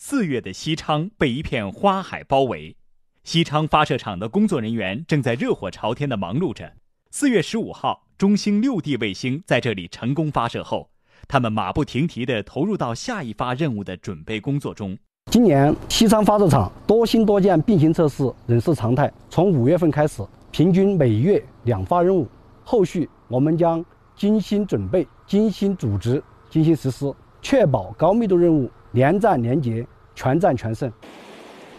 四月的西昌被一片花海包围，西昌发射场的工作人员正在热火朝天地忙碌着。四月十五号，中星六 D 卫星在这里成功发射后，他们马不停蹄地投入到下一发任务的准备工作中。今年，西昌发射场多星多件并行测试仍是常态。从五月份开始，平均每月两发任务。后续我们将精心准备、精心组织、精心实施。确保高密度任务连战连捷，全战全胜。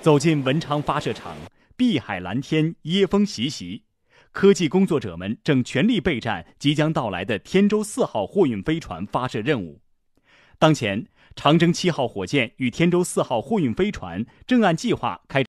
走进文昌发射场，碧海蓝天，椰风习习，科技工作者们正全力备战即将到来的天舟四号货运飞船发射任务。当前，长征七号火箭与天舟四号货运飞船正按计划开。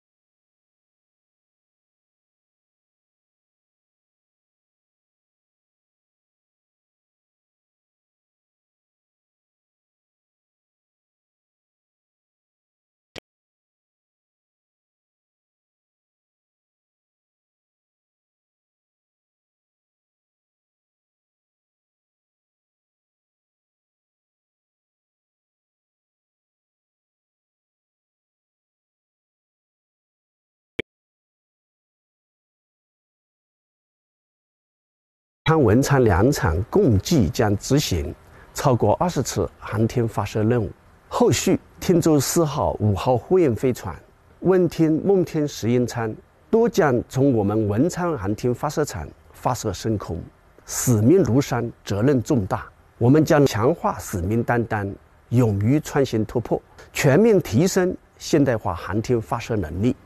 昌文昌两场共计将执行超过二十次航天发射任务。后续天舟四号、五号货运飞船、问天、梦天实验舱，都将从我们文昌航天发射场发射升空。使命如山，责任重大。我们将强化使命担当，勇于创新突破，全面提升现代化航天发射能力。